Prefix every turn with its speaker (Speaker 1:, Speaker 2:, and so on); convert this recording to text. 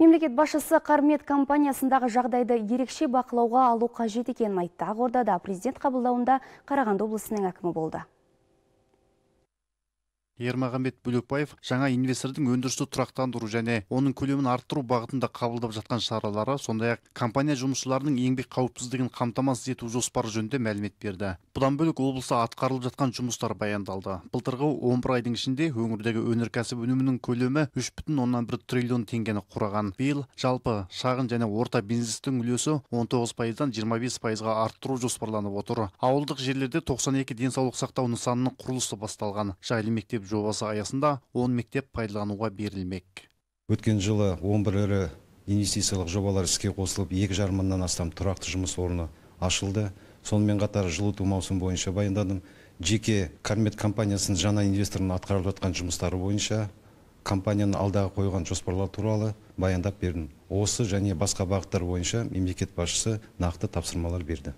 Speaker 1: Мемлекет башысы Қармет компаниясындағы жағдайды ерекше бақылауға алу қажет екенін айтты. Ақордада президент қабылдауында қараған облысының әкімі болды
Speaker 2: ермағанбет бөлекбаев жаңа инвестордың өндірісті тұрақтандыру және оның көлемін арттыру бағытында қабылдап жатқан шаралары сондай ақ компания жұмысшыларының еңбек қауіпсіздігін қамтамасыз ету жоспары жөнінде мәлімет берді бұдан бөлек облыста атқарылып жатқан жұмыстар баяндалды былтырғы он бір айдың ішінде өңірдегі өнеркәсіп өнімінің көлемі үш бүтін оннан бір триллион теңгені құраған биыл жалпы шағын және орта бизнестің үлесі он тоғыз пайыздан жиырма бес пайызға арттыру жоспарланып отыр ауылдық жерлерде тоқсан екі денсаулық сақтау нысанының құрылысы басталған жайлы мектеп жобасы аясында 10 мектеп пайдалануға берілмек
Speaker 3: өткен жылы 11 ірі инвестициялық жобалар іске қосылып екі жарым мыңнан астам тұрақты жұмыс орны ашылды сонымен қатар жылыту маусымы бойынша баяндадым жеке кармет компаниясының жаңа инвесторының атқарып жатқан жұмыстары бойынша компанияның алдағы қойған жоспарлары туралы баяндап бердім осы және басқа бағыттар бойынша мемлекет басшысы нақты тапсырмалар берді